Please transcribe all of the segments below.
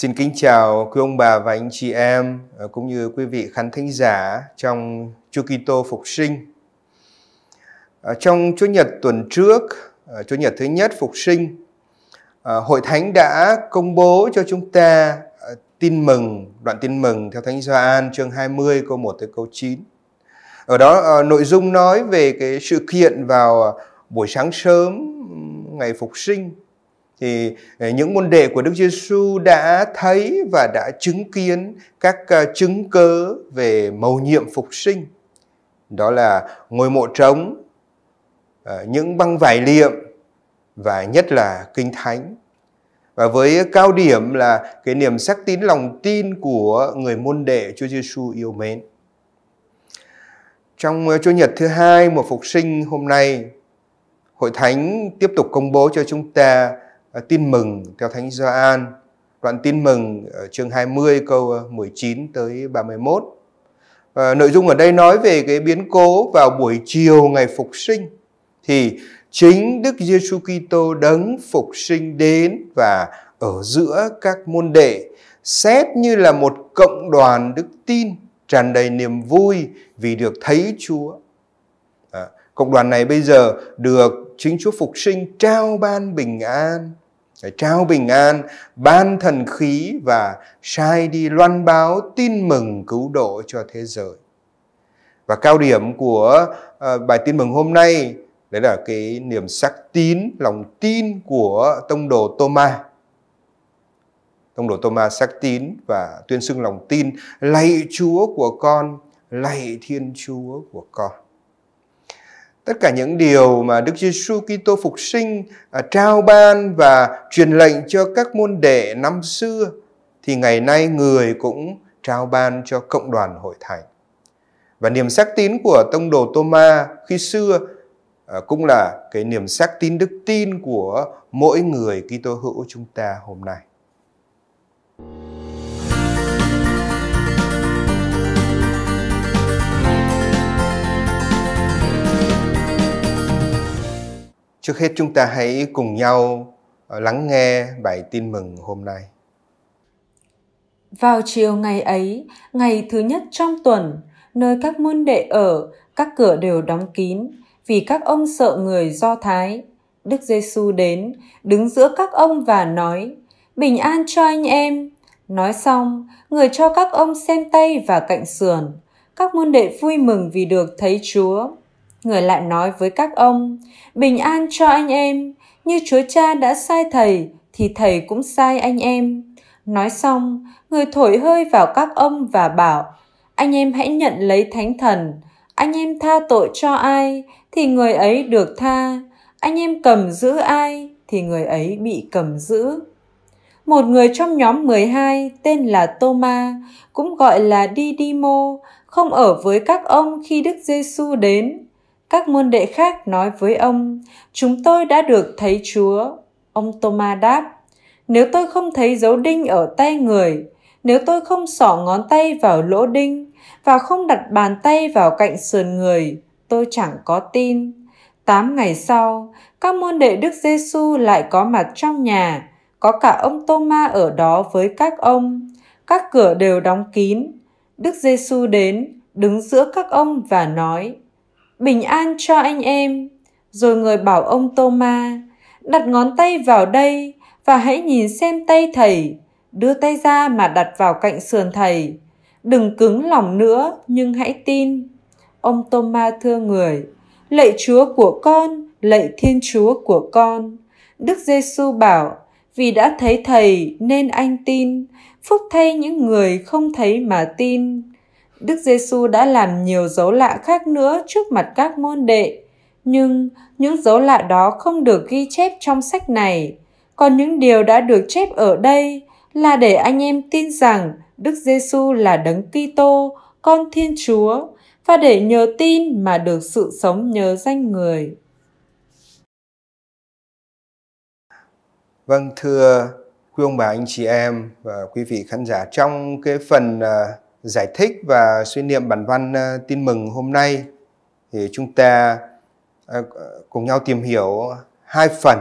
Xin kính chào quý ông bà và anh chị em ờ, cũng như quý vị khán thính giả trong Chu Chúa Kitô phục sinh. Ờ, trong Chúa Nhật tuần trước, ờ, Chúa Nhật thứ nhất phục sinh, Hội Thánh đã công bố cho chúng ta tin mừng, đoạn tin mừng theo Thánh Gioan chương 20 câu 1 tới câu 9. Ở đó nội dung nói về cái sự kiện vào buổi sáng sớm ngày phục sinh thì ờ, những môn đệ của Đức Giêsu đã thấy và đã chứng kiến các ờ, chứng cớ về mầu nhiệm phục sinh. Đó là ngôi mộ trống, ờ, những băng vải liệm và nhất là kinh thánh. Và với cao điểm là cái niềm xác tín lòng tin của người môn đệ Chúa Giêsu yêu mến. Trong Chúa Nhật thứ hai mùa phục sinh hôm nay, Hội Thánh tiếp tục công bố cho chúng ta Ờ, tin mừng theo Thánh Gioan, đoạn tin mừng ở chương 20 câu 19 ờ, tới 31. À, ờ, nội dung ở đây nói về cái biến cố vào buổi chiều ngày phục sinh thì chính Đức Giêsu Kitô đấng phục sinh đến và ở giữa các môn đệ xét như là một cộng đoàn đức tin tràn đầy niềm vui vì được thấy Chúa. À, cộng đoàn này bây giờ được chính Chúa phục sinh trao ban bình an Ngài trao bình an, ban thần khí và sai đi loan báo tin mừng cứu độ cho thế giới. Và cao điểm của uh, bài tin mừng hôm nay đấy là cái niềm sắc tín, lòng tin của tông đồ Thomas. Tông đồ Thomas sắc tín và tuyên xưng lòng tin, lạy Chúa của con, lạy Thiên Chúa của con tất cả những điều mà Đức Giêsu Kitô phục sinh à, trao ban và truyền lệnh cho các môn đệ năm xưa thì ngày nay người cũng trao ban cho cộng đoàn hội thánh. Và niềm xác tín của tông đồ Tôma khi xưa à, cũng là cái niềm xác tín đức tin của mỗi người Kitô hữu chúng ta hôm nay. Trước hết chúng ta hãy cùng nhau ờ, lắng nghe bài tin mừng hôm nay. Vào chiều ngày ấy, ngày thứ nhất trong tuần, nơi các môn đệ ở, các cửa đều đóng kín, vì các ông sợ người Do Thái. Đức Giêsu đến, đứng giữa các ông và nói, Bình an cho anh em. Nói xong, người cho các ông xem tay và cạnh sườn. Các môn đệ vui mừng vì được thấy Chúa người lại nói với các ông bình an cho anh em như chúa cha đã sai thầy thì thầy cũng sai anh em nói xong người thổi hơi vào các ông và bảo anh em hãy nhận lấy thánh thần anh em tha tội cho ai thì người ấy được tha anh em cầm giữ ai thì người ấy bị cầm giữ một người trong nhóm 12 tên là Toma, cũng gọi là Didimo, không ở với các ông khi Đức Giêsu đến các môn đệ khác nói với ông chúng tôi đã được thấy chúa ông toma đáp nếu tôi không thấy dấu đinh ở tay người nếu tôi không xỏ ngón tay vào lỗ đinh và không đặt bàn tay vào cạnh sườn người tôi chẳng có tin tám ngày sau các môn đệ đức giêsu lại có mặt trong nhà có cả ông Tôma ở đó với các ông các cửa đều đóng kín đức giêsu đến đứng giữa các ông và nói bình an cho anh em. Rồi người bảo ông Tô đặt ngón tay vào đây và hãy nhìn xem tay thầy, đưa tay ra mà đặt vào cạnh sườn thầy. Đừng cứng lòng nữa, nhưng hãy tin. Ông Tô thưa người, lạy Chúa của con, lạy Thiên Chúa của con. Đức Giêsu bảo, vì đã thấy thầy nên anh tin, phúc thay những người không thấy mà tin. Đức Giêsu đã làm nhiều dấu lạ khác nữa trước mặt các môn đệ, nhưng những dấu lạ đó không được ghi chép trong sách này. Còn những điều đã được chép ở đây là để anh em tin rằng Đức Giêsu là Đấng Kitô, con Thiên Chúa, và để nhờ tin mà được sự sống nhờ danh người. Vâng, thưa quý ông bà, anh chị em và quý vị khán giả, trong cái phần uh, giải thích và suy niệm bản văn ờ, tin mừng hôm nay thì chúng ta ờ, cùng nhau tìm hiểu hai phần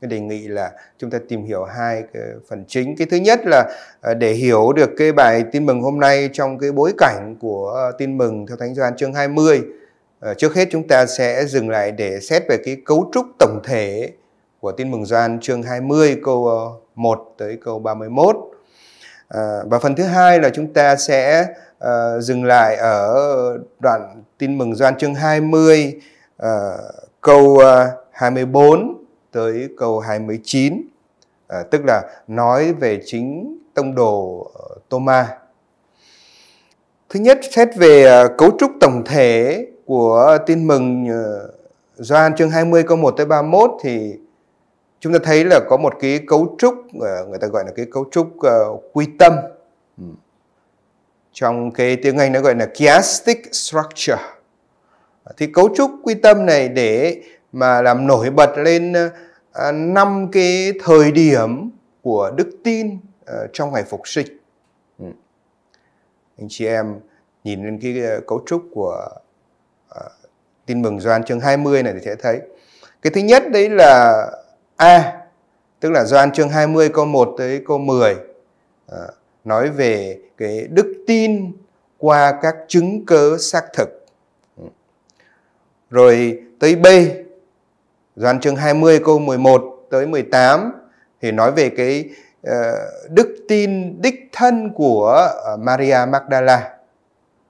cái đề nghị là chúng ta tìm hiểu hai cái phần chính cái thứ nhất là ờ, để hiểu được cái bài tin mừng hôm nay trong cái bối cảnh của tin mừng theo thánh Gioan chương 20 trước hết chúng ta sẽ dừng lại để xét về cái cấu trúc tổng thể của tin mừng Gioan chương 20 câu 1 tới câu 31 Ờ, và phần thứ hai là chúng ta sẽ à, dừng lại ở đoạn tin mừng Doan chương 20 à, ờ, câu à, 24 tới câu 29 à, tức là nói về chính tông đồ Thomas. Thứ nhất xét về cấu trúc tổng thể của tin mừng Doan chương 20 câu 1 tới 31 thì chúng ta thấy là có một cái cấu trúc ờ, người ta gọi là cái cấu trúc ờ, quy tâm ừ. trong cái tiếng Anh nó gọi là chiastic structure thì cấu trúc quy tâm này để mà làm nổi bật lên ờ, năm cái thời điểm của đức tin trong ngày phục sinh ừ. anh chị em nhìn lên cái cấu trúc của tin mừng Doan chương 20 này thì sẽ thấy cái thứ nhất đấy là A tức là Doan chương 20 câu 1 tới câu 10 ờ, nói về cái đức tin qua các chứng cớ xác thực. Ừ. Rồi tới B Doan chương 20 câu 11 tới 18 thì nói về cái ờ, đức tin đích thân của ờ, Maria Magdala.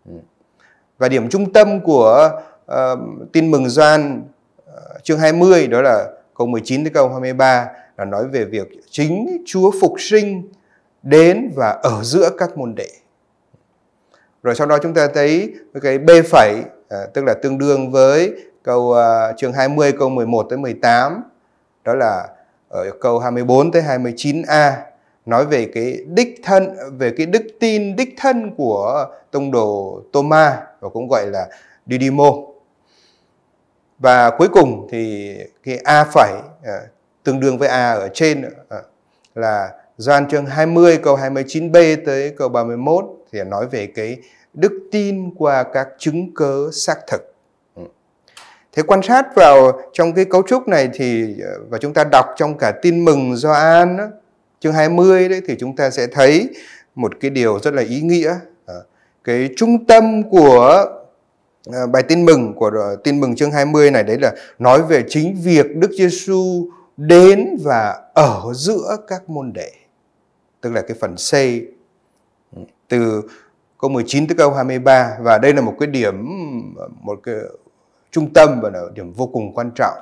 Ừ. Và điểm trung tâm của uh, tin mừng Doan chương 20 đó là câu 19 tới câu 23 là nói về việc chính Chúa phục sinh đến và ở giữa các môn đệ. Rồi sau đó chúng ta thấy cái B phẩy à, tức là tương đương với câu à, chương 20 câu 11 tới 18 đó là ở câu 24 tới 29a nói về cái đích thân về cái đức tin đích thân của tông đồ Thomas và cũng gọi là Didimo và cuối cùng thì cái a phẩy à, tương đương với a ở trên à, là Doan chương 20 câu 29b tới câu 31 thì nói về cái đức tin qua các chứng cớ xác thực. Ừ. Thế quan sát vào trong cái cấu trúc này thì à, và chúng ta đọc trong cả tin mừng Gioan chương 20 đấy thì chúng ta sẽ thấy một cái điều rất là ý nghĩa. À, cái trung tâm của Ờ, bài tin mừng của ờ, tin mừng chương 20 này đấy là nói về chính việc Đức Giêsu đến và ở giữa các môn đệ. Tức là cái phần C ừ, từ câu 19 tới câu 23 và đây là một cái điểm một cái trung tâm và là điểm vô cùng quan trọng.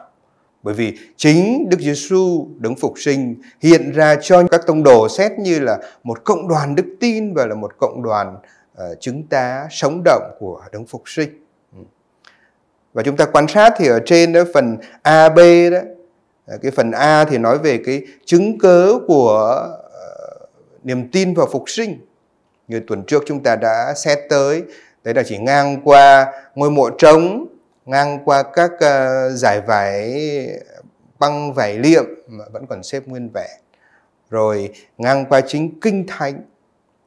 Bởi vì chính Đức Giêsu đứng phục sinh hiện ra cho các tông đồ xét như là một cộng đoàn đức tin và là một cộng đoàn uh, chứng tá sống động của đấng phục sinh và chúng ta quan sát thì ở trên đó phần AB đó à, cái phần A thì nói về cái chứng cớ của ờ, niềm tin vào phục sinh như tuần trước chúng ta đã xét tới đấy là chỉ ngang qua ngôi mộ trống ngang qua các ờ, giải vải băng vải liệm mà vẫn còn xếp nguyên vẹn rồi ngang qua chính kinh thánh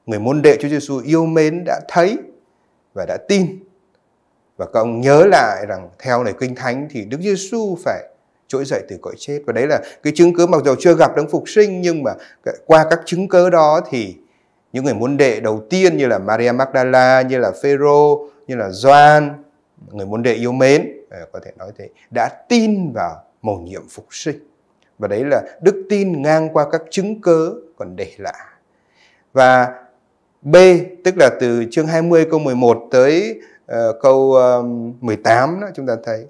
người môn đệ Chúa Giêsu yêu mến đã thấy và đã tin và các ông nhớ lại rằng theo lời kinh thánh thì Đức Giêsu phải trỗi dậy từ cõi chết và đấy là cái chứng cứ mặc dù chưa gặp đấng phục sinh nhưng mà qua các chứng cứ đó thì những người môn đệ đầu tiên như là Maria Magdala như là Phêrô như là Gioan người môn đệ yêu mến à, có thể nói thế đã tin vào mầu nhiệm phục sinh và đấy là đức tin ngang qua các chứng cớ còn để lại và B tức là từ chương 20 câu 11 tới Ờ, câu um, 18 đó chúng ta thấy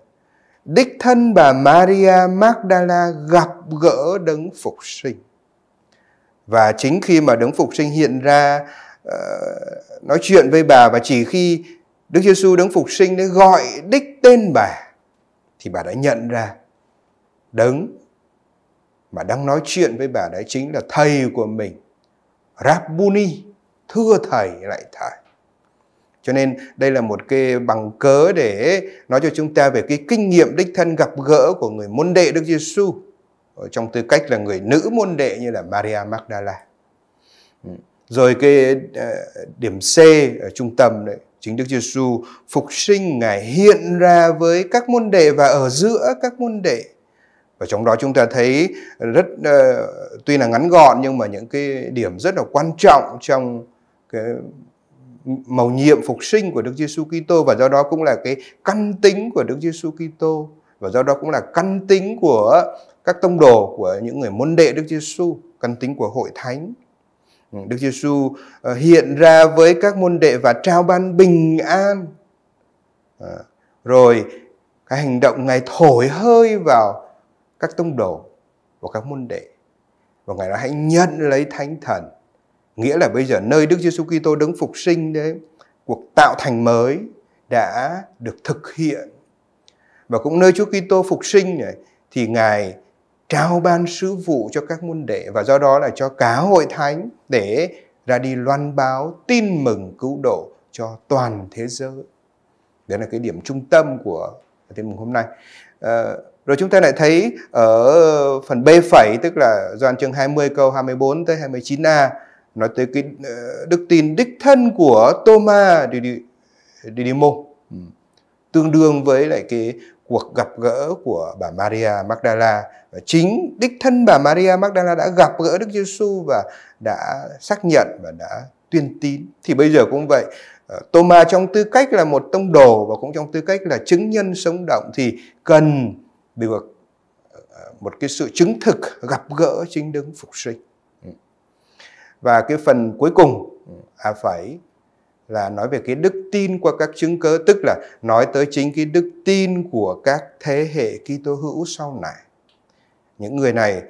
đích thân bà Maria Magdala gặp gỡ đấng phục sinh và chính khi mà đấng phục sinh hiện ra ờ, nói chuyện với bà và chỉ khi Đức Giêsu đấng phục sinh để gọi đích tên bà thì bà đã nhận ra đấng mà đang nói chuyện với bà đấy chính là thầy của mình Rabuni thưa thầy lại thầy cho nên đây là một cái bằng cớ để nói cho chúng ta về cái kinh nghiệm đích thân gặp gỡ của người môn đệ Đức Giêsu trong tư cách là người nữ môn đệ như là Maria Magdala. Ừ. Rồi cái ờ, điểm C ở trung tâm đấy, chính Đức Giêsu phục sinh ngài hiện ra với các môn đệ và ở giữa các môn đệ. Và trong đó chúng ta thấy rất ờ, tuy là ngắn gọn nhưng mà những cái điểm rất là quan trọng trong cái màu nhiệm phục sinh của Đức Giêsu Kitô và do đó cũng là cái căn tính của Đức Giêsu Kitô và do đó cũng là căn tính của các tông đồ của những người môn đệ Đức Giêsu, căn tính của hội thánh. Ừ, Đức Giêsu ờ, hiện ra với các môn đệ và trao ban bình an. Ờ, rồi cái hành động ngài thổi hơi vào các tông đồ và các môn đệ và ngài nói hãy nhận lấy thánh thần Nghĩa là bây giờ nơi Đức Giêsu Kitô đứng phục sinh đấy, cuộc tạo thành mới đã được thực hiện. Và cũng nơi Chúa Kitô phục sinh này thì Ngài trao ban sứ vụ cho các môn đệ và do đó là cho cả hội thánh để ra đi loan báo tin mừng cứu độ cho toàn thế giới. Đấy là cái điểm trung tâm của tin mừng hôm nay. À, rồi chúng ta lại thấy ở phần B phẩy tức là Doan chương 20 câu 24 tới 29a nói tới cái ờ, đức tin đích thân của Thomas Didimo ừ. tương đương với lại cái cuộc gặp gỡ của bà Maria Magdala và chính đích thân bà Maria Magdala đã gặp gỡ Đức Giêsu và đã xác nhận và đã tuyên tín thì bây giờ cũng vậy ờ, Thomas trong tư cách là một tông đồ và cũng trong tư cách là chứng nhân sống động thì cần được ờ, một cái sự chứng thực gặp gỡ chính đấng phục sinh và cái phần cuối cùng à phải là nói về cái đức tin qua các chứng cớ tức là nói tới chính cái đức tin của các thế hệ Kitô hữu sau này những người này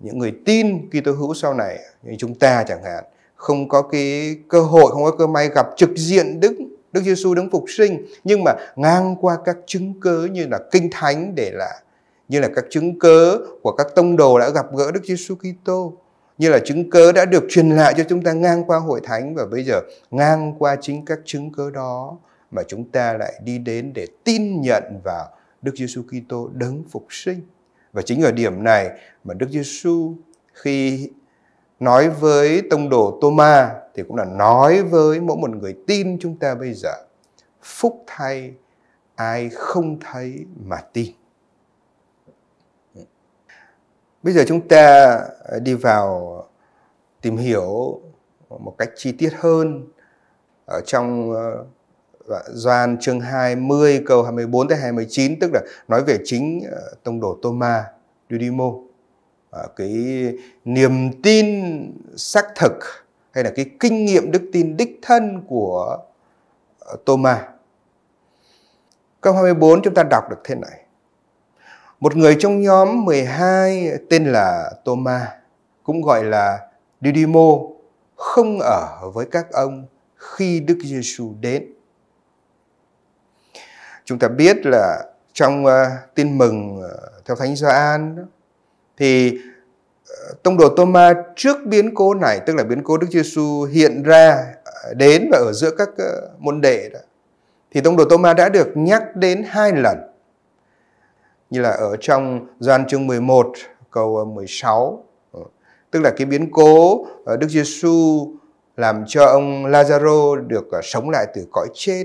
những người tin Kitô hữu sau này như chúng ta chẳng hạn không có cái cơ hội không có cơ may gặp trực diện Đức Đức Giêsu đứng phục sinh nhưng mà ngang qua các chứng cớ như là kinh thánh để là như là các chứng cớ của các tông đồ đã gặp gỡ Đức Giêsu Kitô như là chứng cớ đã được truyền lại cho chúng ta ngang qua hội thánh và bây giờ ngang qua chính các chứng cớ đó mà chúng ta lại đi đến để tin nhận vào Đức Giêsu Kitô đấng phục sinh. Và chính ở điểm này mà Đức Giêsu khi nói với tông đồ Tôma thì cũng là nói với mỗi một người tin chúng ta bây giờ phúc thay ai không thấy mà tin Bây giờ chúng ta ờ, đi vào ờ, tìm hiểu một cách chi tiết hơn ở trong ờ, dạ, Doan chương 20 câu 24 tới 29 tức là nói về chính tông đồ Tôma Didimo cái niềm tin xác thực hay là cái kinh nghiệm đức tin đích thân của Tôma. Câu 24 chúng ta đọc được thế này. Một người trong nhóm 12 tên là Thomas cũng gọi là Didimo, không ở với các ông khi Đức Giêsu đến. Chúng ta biết là trong uh, tin mừng uh, theo Thánh Gioan thì uh, tông đồ Thomas trước biến cố này tức là biến cố Đức Giêsu hiện ra đến và ở giữa các môn đệ đó, thì tông đồ Thomas đã được nhắc đến hai lần như là ở trong gian chương 11 câu 16 ờ, ờ, tức là cái biến cố ờ, Đức Giêsu làm cho ông Lazaro được sống lại từ cõi chết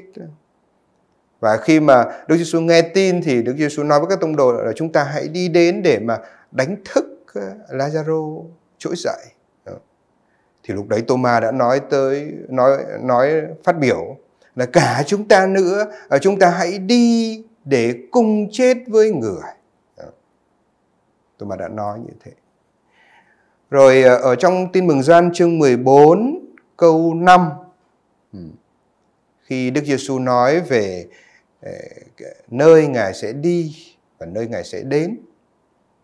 và khi mà Đức Giêsu nghe tin thì Đức Giêsu nói với các tông đồ là chúng ta hãy đi đến để mà đánh thức Lazaro trỗi dậy thì lúc đấy Thomas đã nói tới nói nói phát biểu là cả chúng ta nữa chúng ta hãy đi để cùng chết với người. Tôi mà đã nói như thế. Rồi ờ, ở trong tin mừng Gioan chương 14 câu 5 ừ, khi Đức Giêsu nói về ờ, nơi Ngài sẽ đi và nơi Ngài sẽ đến.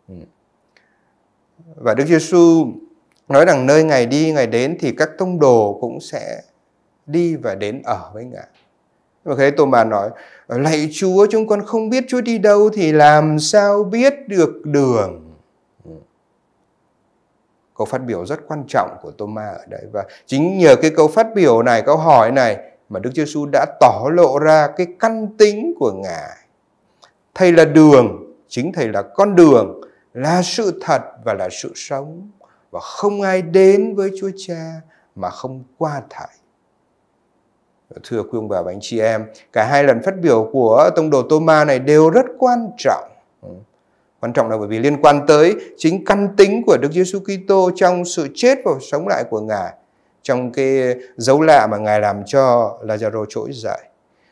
Ừ. Và Đức Giêsu nói rằng nơi Ngài đi, Ngài đến thì các tông đồ cũng sẽ đi và đến ở với Ngài. Và thế Tô Mà nói lạy Chúa chúng con không biết Chúa đi đâu thì làm sao biết được đường ừ. câu phát biểu rất quan trọng của Thomas ở đây và chính nhờ cái câu phát biểu này câu hỏi này mà Đức Giêsu đã tỏ lộ ra cái căn tính của ngài thầy là đường chính thầy là con đường là sự thật và là sự sống và không ai đến với Chúa Cha mà không qua thầy thưa quý ông bà và anh chị em cả hai lần phát biểu của tông đồ Thomas này đều rất quan trọng ừ. quan trọng là bởi vì liên quan tới chính căn tính của Đức Giêsu Kitô trong sự chết và sống lại của ngài trong cái dấu lạ mà ngài làm cho Lazaro trỗi dậy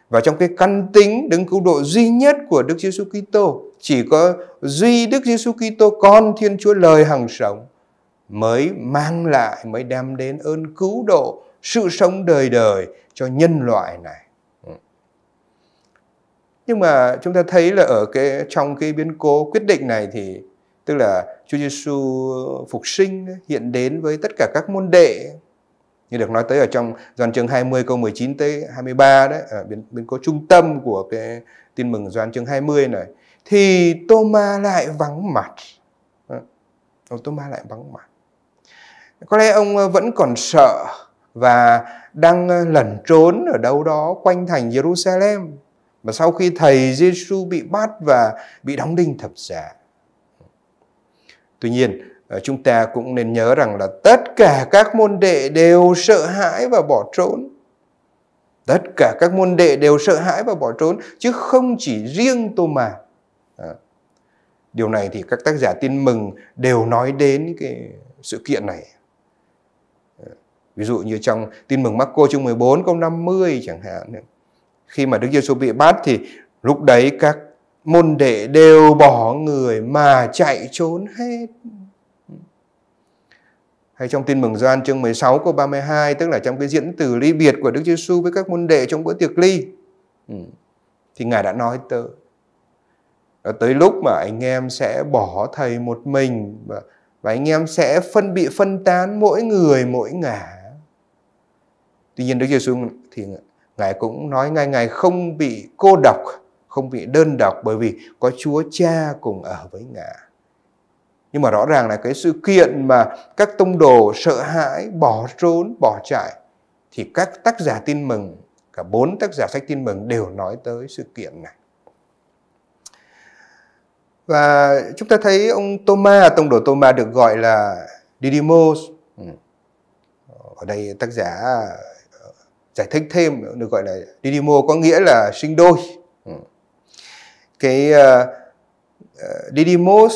và trong cái căn tính đứng cứu độ duy nhất của Đức Giêsu Kitô chỉ có duy Đức Giêsu Kitô con Thiên Chúa lời hằng sống mới mang lại mới đem đến ơn cứu độ sự sống đời đời cho nhân loại này ừ. nhưng mà chúng ta thấy là ở cái trong cái biến cố quyết định này thì tức là Chúa Giêsu phục sinh hiện đến với tất cả các môn đệ như được nói tới ở trong Doan chương 20 câu 19 tới 23 đấy ở biến, biến cố trung tâm của cái tin mừng Doan chương 20 này thì Thomas lại vắng mặt. Ừ. Ông Thomas lại vắng mặt. Có lẽ ông ờ, vẫn còn sợ và đang ờ, lẩn trốn ở đâu đó quanh thành Jerusalem. Và sau khi thầy Giêsu bị bắt và bị đóng đinh thập giá. Tuy nhiên, ờ, chúng ta cũng nên nhớ rằng là tất cả các môn đệ đều sợ hãi và bỏ trốn. Tất cả các môn đệ đều sợ hãi và bỏ trốn, chứ không chỉ riêng Tô Mà. Ờ. Điều này thì các tác giả tin mừng đều nói đến cái sự kiện này. Ví dụ như trong tin mừng Marco chương 14 câu 50 chẳng hạn. Khi mà Đức Giêsu bị bắt thì lúc đấy các môn đệ đều bỏ người mà chạy trốn hết. Hay trong tin mừng Gioan chương 16 câu 32 tức là trong cái diễn từ ly biệt của Đức Giêsu với các môn đệ trong bữa tiệc ly. Ừ. Thì Ngài đã nói tới đó tới lúc mà anh em sẽ bỏ thầy một mình và, và anh em sẽ phân bị phân tán mỗi người mỗi ngả Tuy nhiên Đức Giêsu thì ngài cũng nói ngay ngài không bị cô độc, không bị đơn độc bởi vì có Chúa Cha cùng ở với ngài. Nhưng mà rõ ràng là cái sự kiện mà các tông đồ sợ hãi, bỏ trốn, bỏ chạy thì các tác giả tin mừng, cả bốn tác giả sách tin mừng đều nói tới sự kiện này. Và chúng ta thấy ông Toma, tông đồ Toma được gọi là Didymos. Ừ. Ở đây tác giả giải thích thêm được gọi là didimo có nghĩa là sinh đôi ừ. cái uh, didimos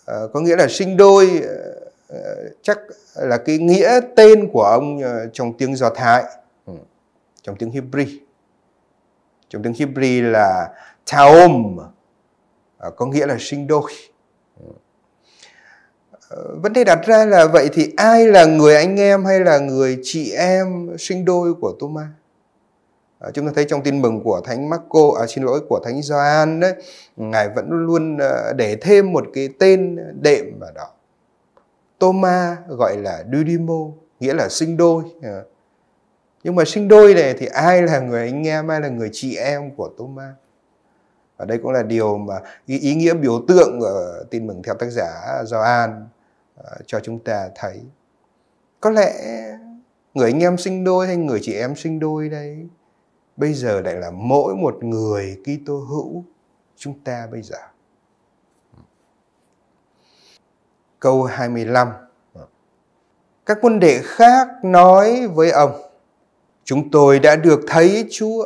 uh, có nghĩa là sinh đôi uh, chắc là cái nghĩa tên của ông uh, trong tiếng Do Thái ừ. trong tiếng Hebrew trong tiếng Hebrew là taom uh, có nghĩa là sinh đôi Ờ, vấn đề đặt ra là vậy thì ai là người anh em hay là người chị em sinh đôi của Thomas À, chúng ta thấy trong tin mừng của thánh Marco à xin lỗi của thánh Gioan đấy ngài vẫn luôn ờ, để thêm một cái tên đệm vào đó Thomas gọi là Dudimo nghĩa là sinh đôi à. nhưng mà sinh đôi này thì ai là người anh em ai là người chị em của Thomas? và đây cũng là điều mà ý, ý nghĩa biểu tượng ở tin mừng theo tác giả Gioan Ờ, cho chúng ta thấy có lẽ người anh em sinh đôi hay người chị em sinh đôi đây bây giờ lại là mỗi một người Kitô hữu chúng ta bây giờ câu 25 các quân đệ khác nói với ông chúng tôi đã được thấy Chúa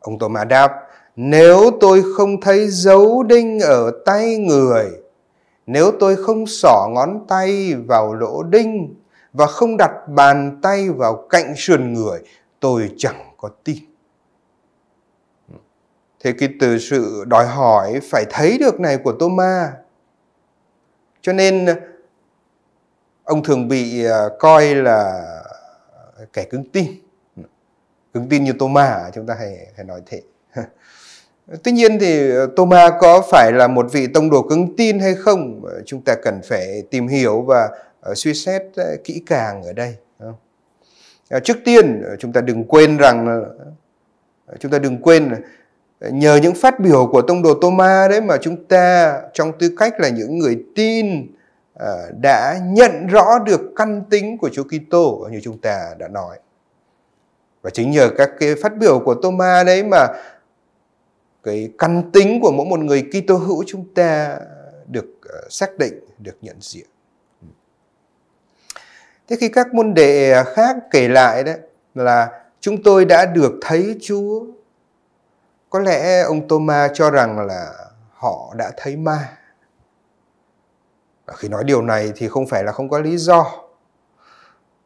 ông Tô Mã đáp nếu tôi không thấy dấu đinh ở tay người nếu tôi không xỏ ngón tay vào lỗ đinh và không đặt bàn tay vào cạnh sườn người, tôi chẳng có tin. Thế cái từ sự đòi hỏi phải thấy được này của Thomas. Cho nên ông thường bị à, coi là kẻ cứng tin. Cứng tin như Thomas, chúng ta hay hay nói thế. Tuy nhiên thì ờ, Thomas có phải là một vị tông đồ cứng tin hay không? Ờ, chúng ta cần phải tìm hiểu và ờ, suy xét kỹ càng ở đây. Trước tiên chúng ta đừng quên rằng chúng ta đừng quên nhờ những phát biểu của tông đồ Thomas đấy mà chúng ta trong tư cách là những người tin đã nhận rõ được căn tính của Chúa Kitô như chúng ta đã nói. Và chính nhờ các cái phát biểu của Thomas đấy mà cái căn tính của mỗi một người Kitô hữu chúng ta được ờ, xác định, được nhận diện. Thế khi các môn đệ khác kể lại đấy là chúng tôi đã được thấy Chúa. Có lẽ ông Thomas cho rằng là họ đã thấy ma. Và khi nói điều này thì không phải là không có lý do.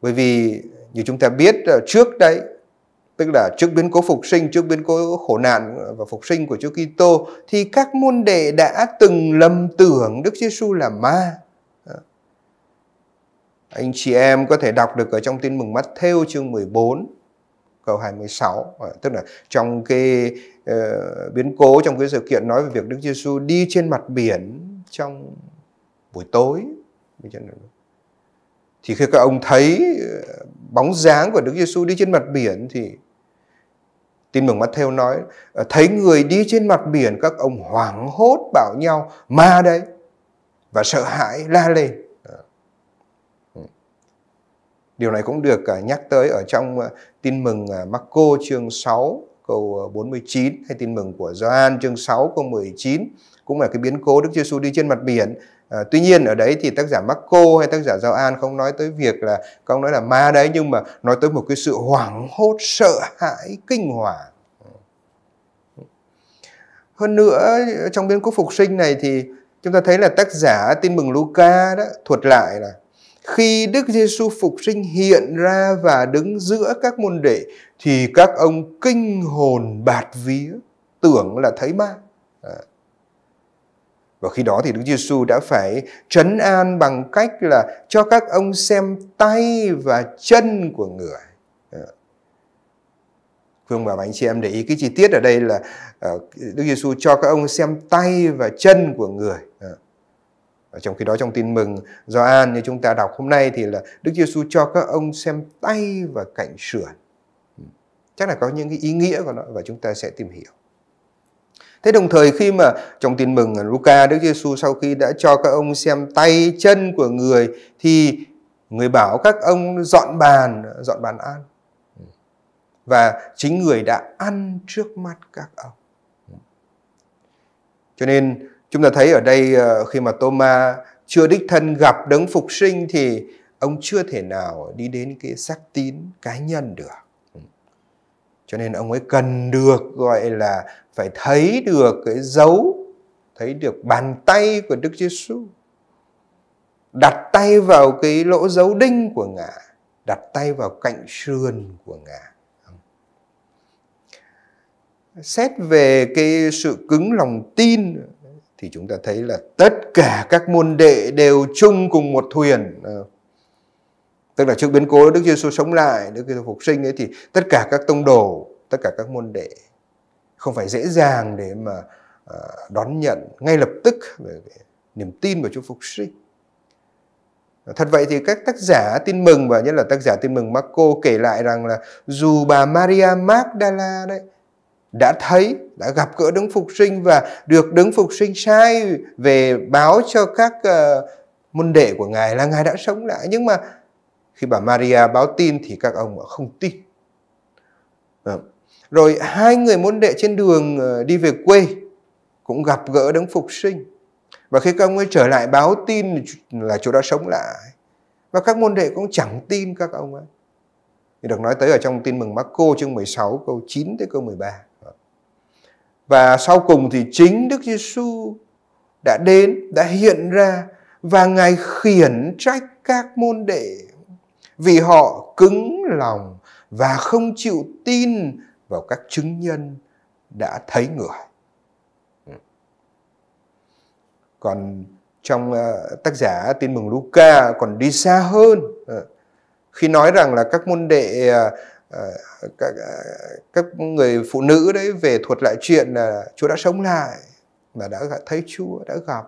Bởi vì như chúng ta biết ờ, trước đấy tức là trước biến cố phục sinh, trước biến cố khổ nạn và phục sinh của Chúa Kitô thì các môn đệ đã từng lầm tưởng Đức Giêsu là ma. Anh chị em có thể đọc được ở trong Tin mừng Matthew chương 14 câu 26, ờ, tức là trong cái uh, biến cố trong cái sự kiện nói về việc Đức Giêsu đi trên mặt biển trong buổi tối thì khi các ông thấy ờ, bóng dáng của Đức Giêsu đi trên mặt biển thì Tin mừng Matthew nói ờ, thấy người đi trên mặt biển các ông hoảng hốt bảo nhau ma đây và sợ hãi la lên. Ờ. Ừ. Điều này cũng được à, nhắc tới ở trong à, tin mừng à, Marco chương 6 câu 49 hay tin mừng của Gioan chương 6 câu 19 cũng là cái biến cố Đức Giêsu đi trên mặt biển À, tuy nhiên ở đấy thì tác giả Marco hay tác giả Giao An không nói tới việc là không nói là ma đấy nhưng mà nói tới một cái sự hoảng hốt sợ hãi kinh hoàng hơn nữa trong biên quốc phục sinh này thì chúng ta thấy là tác giả tin mừng Luca đó thuật lại là khi Đức Giêsu phục sinh hiện ra và đứng giữa các môn đệ thì các ông kinh hồn bạt vía tưởng là thấy ma. À. Và khi đó thì Đức Giêsu đã phải trấn an bằng cách là cho các ông xem tay và chân của người. Ờ. phương ông và anh chị em để ý cái chi tiết ở đây là ờ, Đức Giêsu cho các ông xem tay và chân của người. Ở ờ. trong khi đó trong tin mừng do an như chúng ta đọc hôm nay thì là Đức Giêsu cho các ông xem tay và cạnh sườn. Chắc là có những cái ý nghĩa của nó và chúng ta sẽ tìm hiểu. Thế đồng thời khi mà trong tin mừng Luca Đức Giêsu sau khi đã cho các ông xem tay chân của người thì người bảo các ông dọn bàn, dọn bàn ăn. Và chính người đã ăn trước mắt các ông. Cho nên chúng ta thấy ở đây ờ, khi mà Thomas chưa đích thân gặp đấng phục sinh thì ông chưa thể nào đi đến cái xác tín cá nhân được cho nên ông ấy cần được gọi là phải thấy được cái dấu thấy được bàn tay của Đức Giêsu đặt tay vào cái lỗ dấu đinh của ngã đặt tay vào cạnh sườn của ngã xét về cái sự cứng lòng tin thì chúng ta thấy là tất cả các môn đệ đều chung cùng một thuyền tức là trước biến cố Đức Giêsu sống lại Đức Giêsu phục sinh ấy thì tất cả các tông đồ tất cả các môn đệ không phải dễ dàng để mà ờ, đón nhận ngay lập tức về niềm tin vào Chúa Phục sinh. Thật vậy thì các tác giả tin mừng và nhất là tác giả tin mừng Marco kể lại rằng là dù bà Maria Magdala đấy đã thấy, đã gặp gỡ đấng phục sinh và được đấng phục sinh sai về báo cho các uh, môn đệ của ngài là ngài đã sống lại nhưng mà khi bà Maria báo tin thì các ông không tin. Ờ, rồi hai người môn đệ trên đường ờ, đi về quê cũng gặp gỡ đấng phục sinh. Và khi các ông ấy trở lại báo tin là Chúa đã sống lại. Và các môn đệ cũng chẳng tin các ông ấy. Thì được nói tới ở trong tin mừng Marco chương 16 câu 9 tới câu 13. Và sau cùng thì chính Đức Giêsu đã đến, đã hiện ra và Ngài khiển trách các môn đệ vì họ cứng lòng và không chịu tin vào các chứng nhân đã thấy người ừ. còn trong ờ, tác giả tin mừng Luca còn đi xa hơn ừ. khi nói rằng là các môn đệ ờ, ờ, các, các người phụ nữ đấy về thuật lại chuyện là Chúa đã sống lại mà đã thấy Chúa đã gặp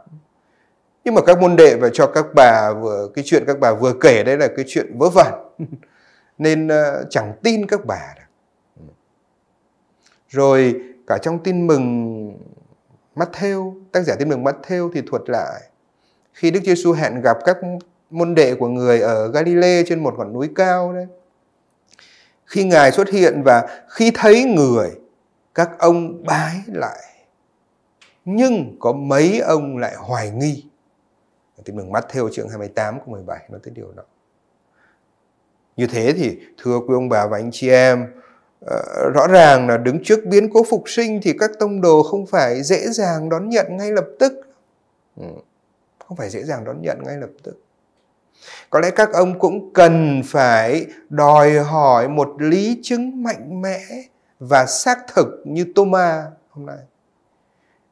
nhưng mà các môn đệ và cho các bà vừa cái chuyện các bà vừa kể đấy là cái chuyện vớ vẩn nên chẳng tin các bà được rồi cả trong tin mừng Matthew tác giả tin mừng Matthew thì thuật lại khi Đức Giêsu hẹn gặp các môn đệ của người ở Galilee trên một ngọn núi cao đấy khi ngài xuất hiện và khi thấy người các ông bái lại nhưng có mấy ông lại hoài nghi tin mừng Matthew chương 28 câu 17 nói tới điều đó như thế thì thưa quý ông bà và anh chị em Ờ, rõ ràng là đứng trước biến cố phục sinh thì các tông đồ không phải dễ dàng đón nhận ngay lập tức ừ, không phải dễ dàng đón nhận ngay lập tức có lẽ các ông cũng cần phải đòi hỏi một lý chứng mạnh mẽ và xác thực như Thomas hôm nay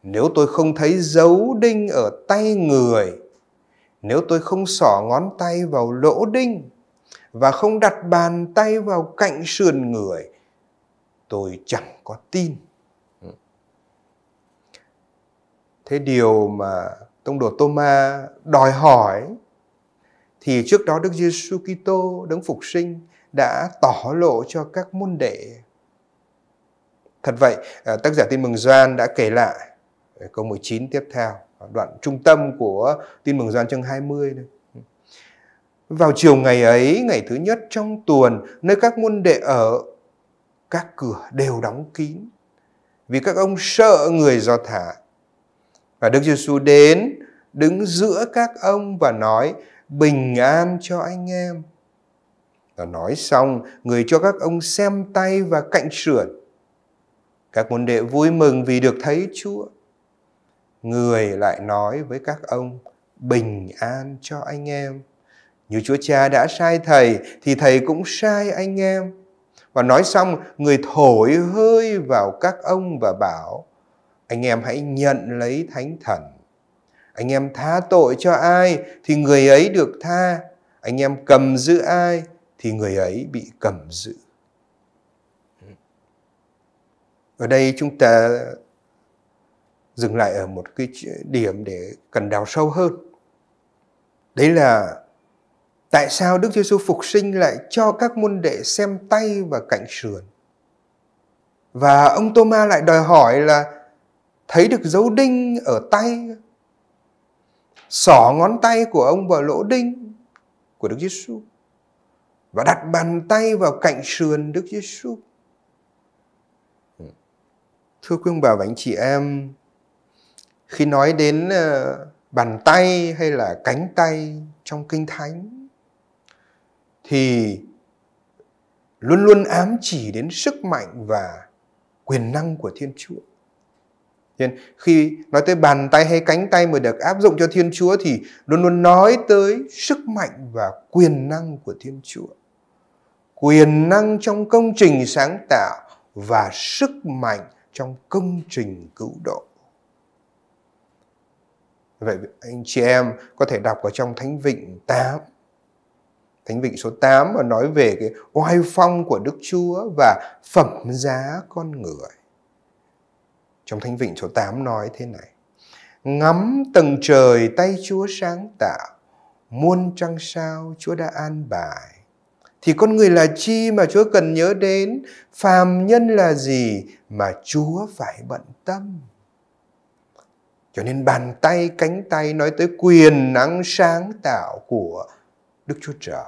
nếu tôi không thấy dấu đinh ở tay người nếu tôi không xỏ ngón tay vào lỗ đinh và không đặt bàn tay vào cạnh sườn người tôi chẳng có tin thế điều mà tông đồ Tôma đòi hỏi thì trước đó Đức Giêsu Kitô đấng phục sinh đã tỏ lộ cho các môn đệ. Thật vậy, à, tác giả Tin mừng Gioan đã kể lại à, câu 19 tiếp theo, à, đoạn trung tâm của Tin mừng Gioan chương 20 này. Vào chiều ngày ấy, ngày thứ nhất trong tuần, nơi các môn đệ ở các cửa đều đóng kín vì các ông sợ người Do thả Và Đức Giêsu đến đứng giữa các ông và nói bình an cho anh em. Và nói xong, người cho các ông xem tay và cạnh sườn. Các môn đệ vui mừng vì được thấy Chúa. Người lại nói với các ông, bình an cho anh em. Như Chúa Cha đã sai Thầy, thì Thầy cũng sai anh em và nói xong, người thổi hơi vào các ông và bảo, anh em hãy nhận lấy thánh thần. Anh em tha tội cho ai thì người ấy được tha. Anh em cầm giữ ai thì người ấy bị cầm giữ. Ở đây chúng ta dừng lại ở một cái điểm để cần đào sâu hơn. Đấy là Tại sao Đức Giêsu phục sinh lại cho các môn đệ xem tay và cạnh sườn? Và ông Thomas lại đòi hỏi là thấy được dấu đinh ở tay xỏ ngón tay của ông vào lỗ đinh của Đức Giêsu và đặt bàn tay vào cạnh sườn Đức Giêsu. Thưa quý ông bà và anh chị em, khi nói đến ờ, bàn tay hay là cánh tay trong kinh thánh thì luôn luôn ám chỉ đến sức mạnh và quyền năng của Thiên Chúa. Nên khi nói tới bàn tay hay cánh tay mà được áp dụng cho Thiên Chúa thì luôn luôn nói tới sức mạnh và quyền năng của Thiên Chúa. Quyền năng trong công trình sáng tạo và sức mạnh trong công trình cứu độ. Vậy anh chị em có thể đọc ở trong Thánh Vịnh 8 Thánh vịnh số 8 mà nói về cái oai phong của Đức Chúa và phẩm giá con người. Trong Thánh Vịnh số 8 nói thế này. Ngắm tầng trời tay Chúa sáng tạo, muôn trăng sao Chúa đã an bài. Thì con người là chi mà Chúa cần nhớ đến, phàm nhân là gì mà Chúa phải bận tâm. Cho nên bàn tay, cánh tay nói tới quyền năng sáng tạo của Đức Chúa Trời.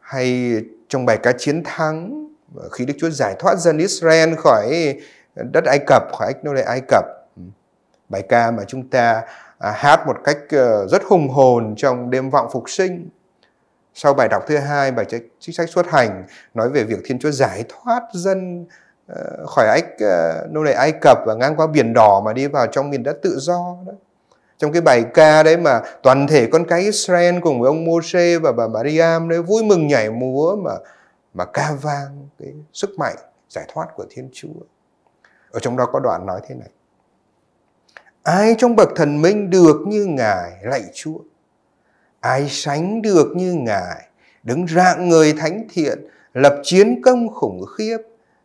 Hay trong bài ca chiến thắng ờ, khi Đức Chúa giải thoát dân Israel khỏi ờ, đất Ai Cập, khỏi nô lệ Ai Cập. Ừ. Bài ca mà chúng ta à, hát một cách ờ, rất hùng hồn trong đêm vọng phục sinh. Sau bài đọc thứ hai, bài chính sách xuất hành nói về việc Thiên Chúa giải thoát dân khỏi ách nô lệ Ai Cập và ngang qua biển đỏ mà đi vào trong miền đất tự do đó trong cái bài ca đấy mà toàn thể con cái Israel cùng với ông môi và bà Mariam đấy vui mừng nhảy múa mà mà ca vang cái sức mạnh giải thoát của Thiên Chúa. Ở trong đó có đoạn nói thế này. Ai trong bậc thần minh được như Ngài lạy Chúa. Ai sánh được như Ngài, đứng rạng người thánh thiện, lập chiến công khủng khiếp,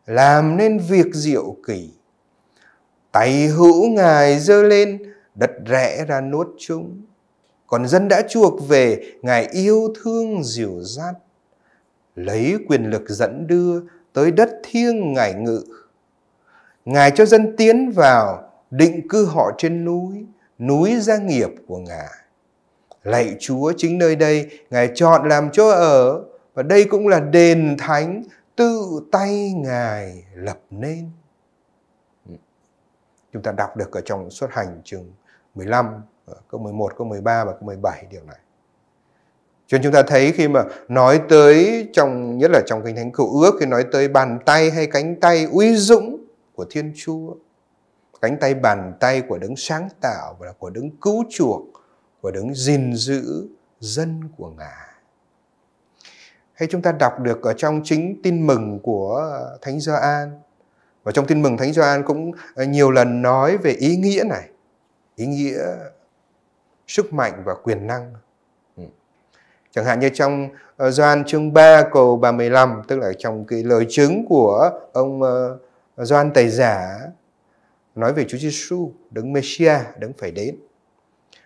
làm nên việc diệu kỳ. Tay hữu Ngài dơ lên đất rẽ ra nuốt chúng còn dân đã chuộc về ngài yêu thương dìu dắt lấy quyền lực dẫn đưa tới đất thiêng ngài ngự ngài cho dân tiến vào định cư họ trên núi núi gia nghiệp của ngài lạy chúa chính nơi đây ngài chọn làm chỗ ở và đây cũng là đền thánh tự tay ngài lập nên chúng ta đọc được ở trong xuất hành chương 15, ờ, câu 11, câu 13 và câu 17 điều này. Cho nên chúng ta thấy khi mà nói tới trong nhất là trong kinh thánh cựu ước khi nói tới bàn tay hay cánh tay uy dũng của Thiên Chúa, cánh tay bàn tay của đấng sáng tạo và của đấng cứu chuộc, của đấng gìn giữ dân của Ngài. Hay chúng ta đọc được ở trong chính tin mừng của Thánh Gioan và trong tin mừng Thánh Gioan cũng ờ, nhiều lần nói về ý nghĩa này ý nghĩa sức mạnh và quyền năng ừ. chẳng hạn như trong ờ, Doan chương 3 câu 35 tức là trong cái lời chứng của ông ờ, Doan Tài Giả nói về Chúa Giêsu đấng Messiah đấng phải đến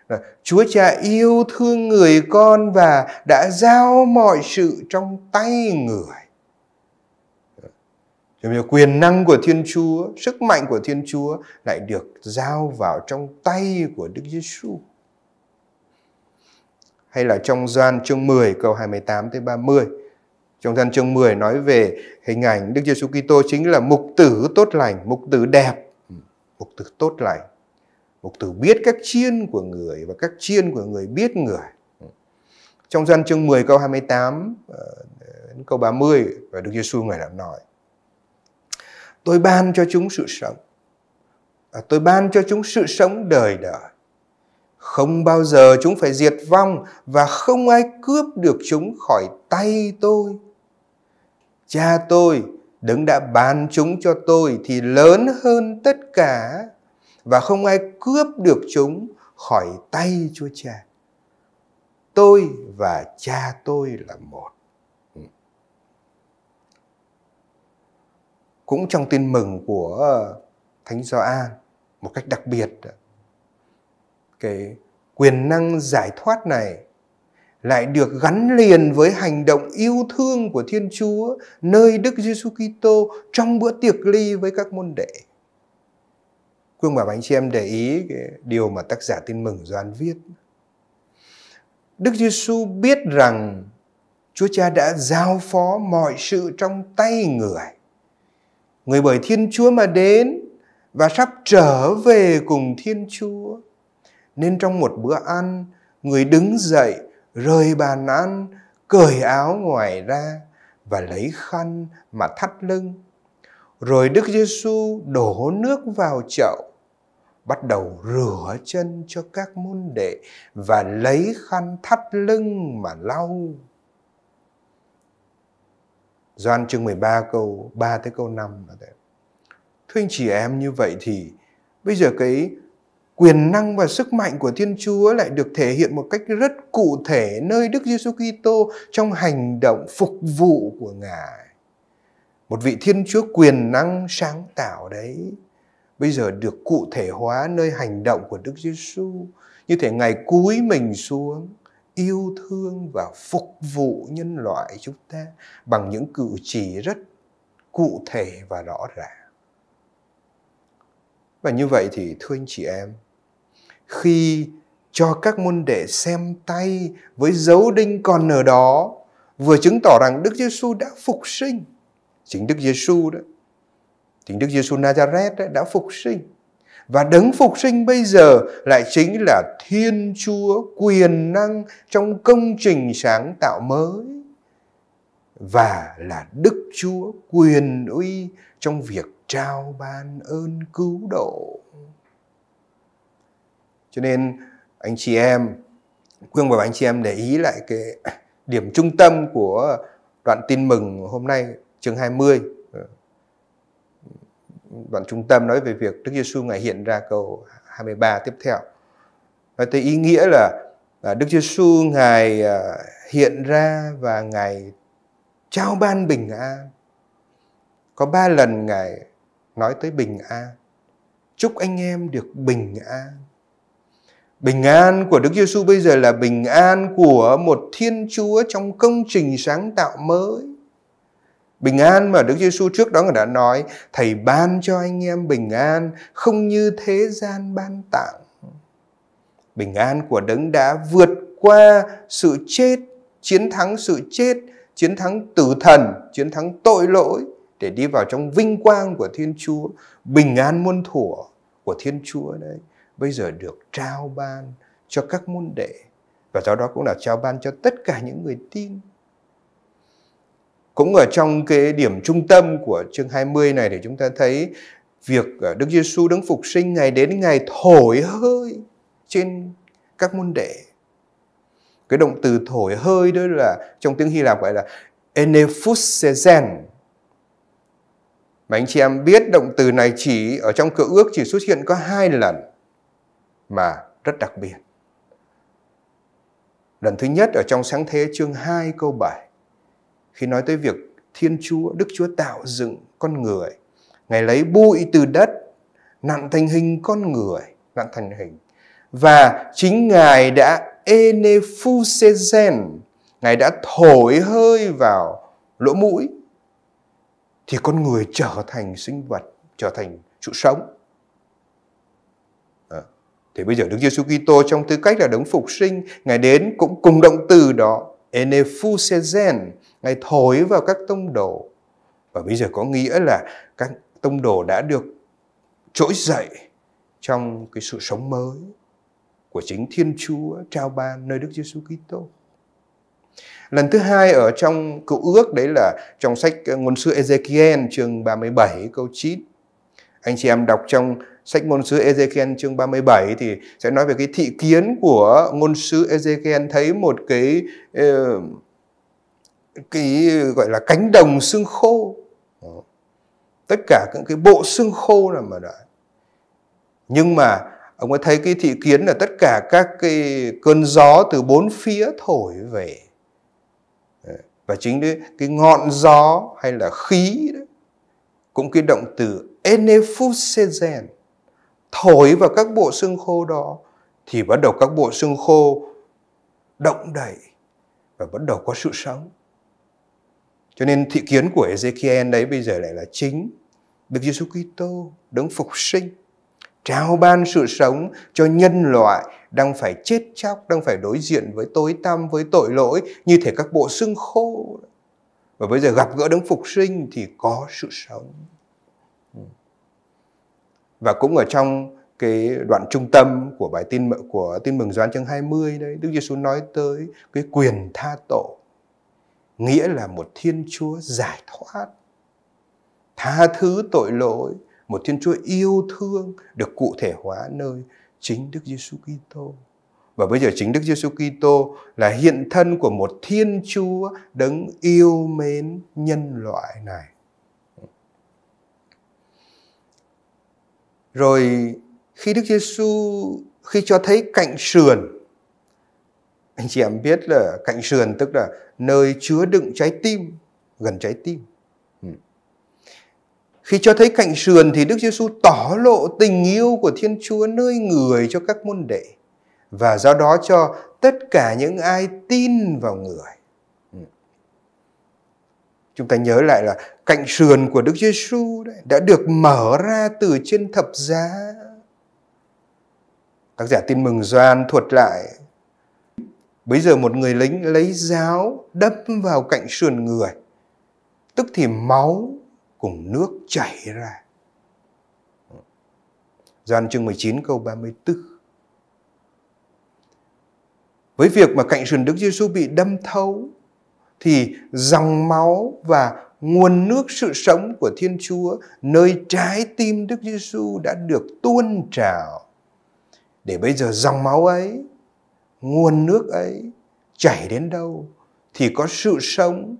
là Chúa Cha yêu thương người con và đã giao mọi sự trong tay người Hiểu Quyền năng của Thiên Chúa, sức mạnh của Thiên Chúa lại được giao vào trong tay của Đức Giêsu. Hay là trong Gian chương 10 câu 28 tới 30. Trong Gian chương 10 nói về hình ảnh Đức Giêsu Kitô chính là mục tử tốt lành, mục tử đẹp, mục tử tốt lành. Mục tử biết các chiên của người và các chiên của người biết người. Trong Gian chương 10 câu 28 ờ, đến câu 30 và Đức Giêsu người đã nói tôi ban cho chúng sự sống à, tôi ban cho chúng sự sống đời đời không bao giờ chúng phải diệt vong và không ai cướp được chúng khỏi tay tôi cha tôi đấng đã ban chúng cho tôi thì lớn hơn tất cả và không ai cướp được chúng khỏi tay chúa cha tôi và cha tôi là một cũng trong tin mừng của ờ, Thánh Gioan một cách đặc biệt cái quyền năng giải thoát này lại được gắn liền với hành động yêu thương của Thiên Chúa nơi Đức Giêsu Kitô trong bữa tiệc ly với các môn đệ. Quyên bảo anh chị em để ý cái điều mà tác giả tin mừng Doan viết. Đức Giêsu biết rằng Chúa Cha đã giao phó mọi sự trong tay người người bởi Thiên Chúa mà đến và sắp trở về cùng Thiên Chúa. Nên trong một bữa ăn, người đứng dậy, rời bàn ăn, cởi áo ngoài ra và lấy khăn mà thắt lưng. Rồi Đức Giêsu đổ nước vào chậu, bắt đầu rửa chân cho các môn đệ và lấy khăn thắt lưng mà lau Doan chương 13 câu 3 tới câu 5 là Thưa anh chị em như vậy thì bây giờ cái quyền năng và sức mạnh của Thiên Chúa lại được thể hiện một cách rất cụ thể nơi Đức Giêsu Kitô trong hành động phục vụ của Ngài. Một vị Thiên Chúa quyền năng sáng tạo đấy bây giờ được cụ thể hóa nơi hành động của Đức Giêsu như thể ngày cúi mình xuống yêu thương và phục vụ nhân loại chúng ta bằng những cử chỉ rất cụ thể và rõ ràng. Và như vậy thì thưa anh chị em, khi cho các môn đệ xem tay với dấu đinh còn ở đó, vừa chứng tỏ rằng Đức Giêsu đã phục sinh. Chính Đức Giêsu đó, chính Đức Giêsu Nazareth đã phục sinh và đấng phục sinh bây giờ lại chính là Thiên Chúa quyền năng trong công trình sáng tạo mới và là Đức Chúa quyền uy trong việc trao ban ơn cứu độ. Cho nên anh chị em, Quyên và anh chị em để ý lại cái điểm trung tâm của đoạn tin mừng hôm nay chương 20 đoạn trung tâm nói về việc Đức Giêsu ngài hiện ra câu 23 tiếp theo. Nói tới ý nghĩa là à, Đức Giêsu ngài à, hiện ra và ngài trao ban bình an. Có ba lần ngài nói tới bình an. Chúc anh em được bình an. Bình an của Đức Giêsu bây giờ là bình an của một Thiên Chúa trong công trình sáng tạo mới Bình an mà Đức Giêsu trước đó người đã nói, Thầy ban cho anh em bình an, không như thế gian ban tặng. Bình an của đấng đã vượt qua sự chết, chiến thắng sự chết, chiến thắng tử thần, chiến thắng tội lỗi, để đi vào trong vinh quang của Thiên Chúa, bình an muôn thuở của Thiên Chúa đấy. Bây giờ được trao ban cho các môn đệ và do đó cũng là trao ban cho tất cả những người tin cũng ở trong cái điểm trung tâm của chương 20 này thì chúng ta thấy việc ờ, Đức Giêsu đứng phục sinh ngày đến ngày thổi hơi trên các môn đệ. Cái động từ thổi hơi đó là trong tiếng Hy Lạp gọi là enephusesen. Mà anh chị em biết động từ này chỉ ở trong cựu ước chỉ xuất hiện có hai lần mà rất đặc biệt. Lần thứ nhất ở trong sáng thế chương 2 câu 7 khi nói tới việc Thiên Chúa, Đức Chúa tạo dựng con người. Ngài lấy bụi từ đất, nặn thành hình con người, nặn thành hình. Và chính Ngài đã Enephusezen, Ngài đã thổi hơi vào lỗ mũi, thì con người trở thành sinh vật, trở thành trụ sống. À, thì bây giờ Đức Giêsu Kitô trong tư cách là đấng phục sinh, Ngài đến cũng cùng động từ đó, Enephusezen, Ngài thổi vào các tông đồ. Và bây giờ có nghĩa là các tông đồ đã được trỗi dậy trong cái sự sống mới của chính Thiên Chúa trao ban nơi Đức Giêsu Kitô. Lần thứ hai ở trong cựu ước đấy là trong sách ờ, ngôn sứ Ezekiel chương 37 câu 9. Anh chị em đọc trong sách ngôn sứ Ezekiel chương 37 thì sẽ nói về cái thị kiến của ngôn sứ Ezekiel thấy một cái uh, cái gọi là cánh đồng xương khô tất cả những cái bộ xương khô là mà đã nhưng mà ông ấy thấy cái thị kiến là tất cả các cái cơn gió từ bốn phía thổi về và chính đấy, cái ngọn gió hay là khí đó, cũng cái động từ enephusezen thổi vào các bộ xương khô đó thì bắt đầu các bộ xương khô động đậy và bắt đầu có sự sống cho nên thị kiến của Ezekiel đấy bây giờ lại là chính. Đức Giêsu Kitô đấng phục sinh trao ban sự sống cho nhân loại đang phải chết chóc, đang phải đối diện với tối tăm, với tội lỗi như thể các bộ xương khô. Và bây giờ gặp gỡ đấng phục sinh thì có sự sống. Và cũng ở trong cái đoạn trung tâm của bài tin của tin mừng Gioan chương 20 đấy, Đức Giêsu nói tới cái quyền tha tội nghĩa là một Thiên Chúa giải thoát, tha thứ tội lỗi, một Thiên Chúa yêu thương được cụ thể hóa nơi chính Đức Giêsu Kitô. Và bây giờ chính Đức Giêsu Kitô là hiện thân của một Thiên Chúa đấng yêu mến nhân loại này. Rồi khi Đức Giêsu khi cho thấy cạnh sườn anh chị em biết là cạnh sườn tức là nơi chứa đựng trái tim gần trái tim ừ. khi cho thấy cạnh sườn thì Đức Giêsu tỏ lộ tình yêu của Thiên Chúa nơi người cho các môn đệ và do đó cho tất cả những ai tin vào người. Ừ. Chúng ta nhớ lại là cạnh sườn của Đức Giêsu đã được mở ra từ trên thập giá. Tác giả Tin mừng Gioan thuật lại Bây giờ một người lính lấy giáo đâm vào cạnh sườn người, tức thì máu cùng nước chảy ra. Gian chương 19 câu 34 Với việc mà cạnh sườn Đức Giêsu bị đâm thấu thì dòng máu và nguồn nước sự sống của Thiên Chúa nơi trái tim Đức Giêsu đã được tuôn trào. Để bây giờ dòng máu ấy nguồn nước ấy chảy đến đâu thì có sự sống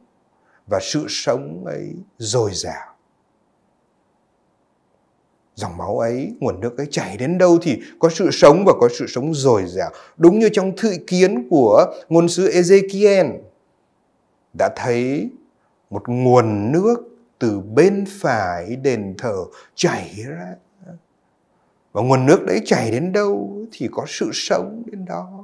và sự sống ấy dồi dào dòng máu ấy, nguồn nước ấy chảy đến đâu thì có sự sống và có sự sống dồi dào. Đúng như trong thự kiến của ngôn sứ Ezekiel đã thấy một nguồn nước từ bên phải đền thờ chảy ra. Và nguồn nước đấy chảy đến đâu thì có sự sống đến đó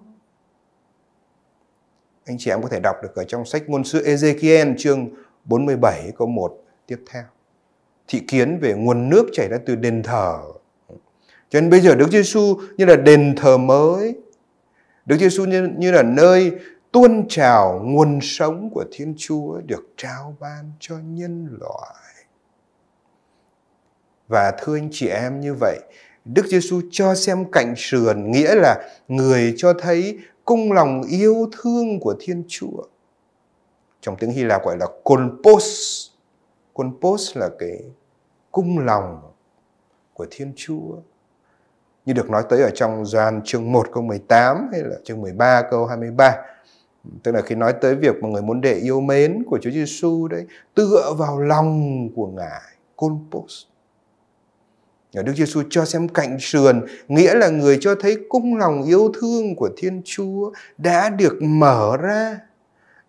anh chị em có thể đọc được ở trong sách ngôn sứ Ezekiel chương 47 câu 1 tiếp theo. Thị kiến về nguồn nước chảy ra từ đền thờ. Cho nên bây giờ Đức Giêsu như là đền thờ mới. Đức Giêsu như, như là nơi tuôn trào nguồn sống của Thiên Chúa được trao ban cho nhân loại. Và thưa anh chị em như vậy, Đức Giêsu cho xem cạnh sườn nghĩa là người cho thấy cung lòng yêu thương của Thiên Chúa. Trong tiếng Hy Lạp gọi là kolpos. Kolpos là cái cung lòng của Thiên Chúa. Như được nói tới ở trong Doan chương 1 câu 18 hay là chương 13 câu 23. Tức là khi nói tới việc mà người muốn đệ yêu mến của Chúa Giêsu đấy, tựa vào lòng của Ngài, kolpos. Đức Giêsu cho xem cạnh sườn, nghĩa là người cho thấy cung lòng yêu thương của Thiên Chúa đã được mở ra,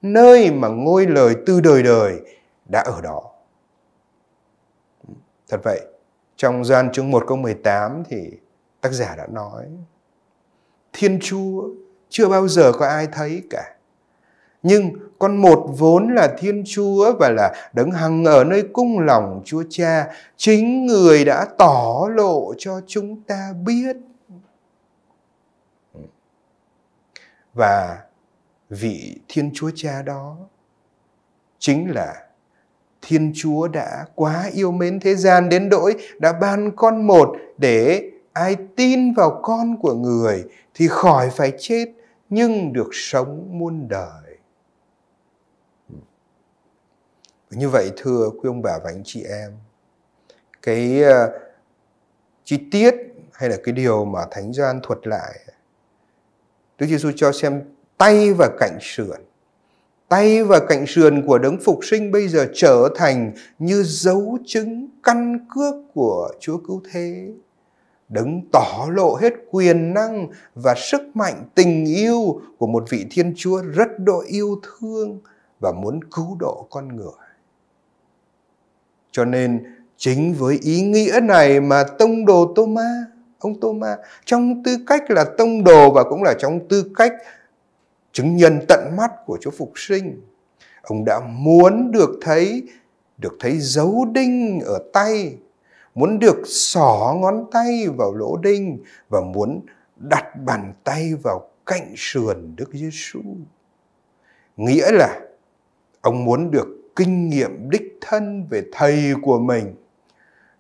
nơi mà ngôi lời từ đời đời đã ở đó. Thật vậy, trong gian chương 1 câu 18 thì tác giả đã nói Thiên Chúa chưa bao giờ có ai thấy cả nhưng con một vốn là Thiên Chúa và là đấng hằng ở nơi cung lòng Chúa Cha, chính người đã tỏ lộ cho chúng ta biết. Và vị Thiên Chúa Cha đó chính là Thiên Chúa đã quá yêu mến thế gian đến nỗi đã ban con một để ai tin vào con của người thì khỏi phải chết nhưng được sống muôn đời. Như vậy thưa quý ông bà và anh chị em, cái ờ, chi tiết hay là cái điều mà Thánh Gioan thuật lại, Đức Giêsu cho xem tay và cạnh sườn. Tay và cạnh sườn của đấng phục sinh bây giờ trở thành như dấu chứng căn cước của Chúa Cứu Thế. Đấng tỏ lộ hết quyền năng và sức mạnh tình yêu của một vị Thiên Chúa rất độ yêu thương và muốn cứu độ con người. Cho nên chính với ý nghĩa này mà tông đồ Thomas ông Thomas trong tư cách là tông đồ và cũng là trong tư cách chứng nhân tận mắt của Chúa Phục Sinh. Ông đã muốn được thấy, được thấy dấu đinh ở tay, muốn được xỏ ngón tay vào lỗ đinh và muốn đặt bàn tay vào cạnh sườn Đức Giêsu. Nghĩa là ông muốn được kinh nghiệm đích thân về thầy của mình